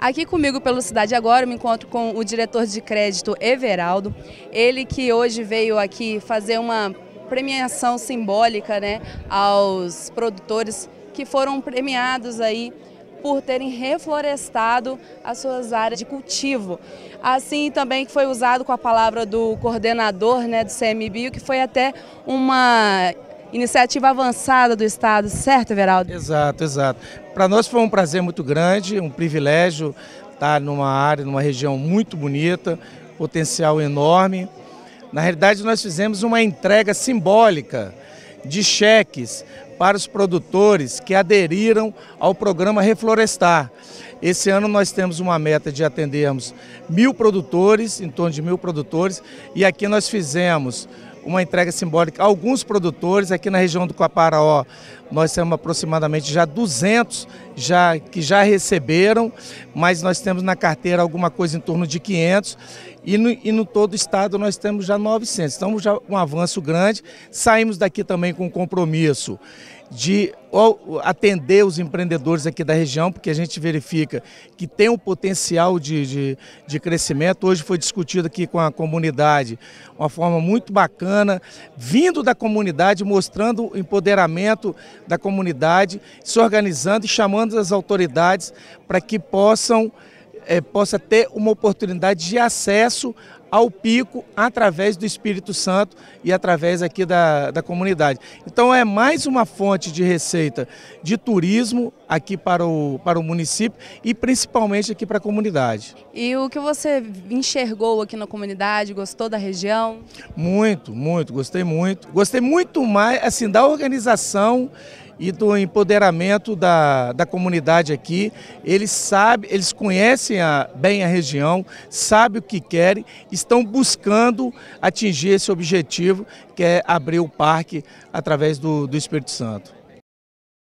Aqui comigo pelo Cidade Agora eu me encontro com o diretor de crédito Everaldo, ele que hoje veio aqui fazer uma premiação simbólica né, aos produtores que foram premiados aí por terem reflorestado as suas áreas de cultivo. Assim também foi usado com a palavra do coordenador né, do CMBio, que foi até uma Iniciativa avançada do Estado, certo, Everaldo? Exato, exato. Para nós foi um prazer muito grande, um privilégio estar tá numa área, numa região muito bonita, potencial enorme. Na realidade, nós fizemos uma entrega simbólica de cheques para os produtores que aderiram ao programa Reflorestar. Esse ano nós temos uma meta de atendermos mil produtores, em torno de mil produtores, e aqui nós fizemos uma entrega simbólica a alguns produtores aqui na região do Caparaó. Nós temos aproximadamente já 200 já, que já receberam, mas nós temos na carteira alguma coisa em torno de 500 e no, e no todo o estado nós temos já 900. Então já um avanço grande. Saímos daqui também com um compromisso de atender os empreendedores aqui da região, porque a gente verifica que tem um potencial de, de, de crescimento. Hoje foi discutido aqui com a comunidade uma forma muito bacana, vindo da comunidade, mostrando o empoderamento da comunidade, se organizando e chamando as autoridades para que possam é, possa ter uma oportunidade de acesso ao pico através do Espírito Santo e através aqui da, da comunidade. Então é mais uma fonte de receita de turismo aqui para o, para o município e principalmente aqui para a comunidade. E o que você enxergou aqui na comunidade? Gostou da região? Muito, muito, gostei muito. Gostei muito mais assim da organização e do empoderamento da, da comunidade aqui. Eles sabem, eles conhecem a, bem a região, sabem o que querem, estão buscando atingir esse objetivo que é abrir o parque através do, do Espírito Santo.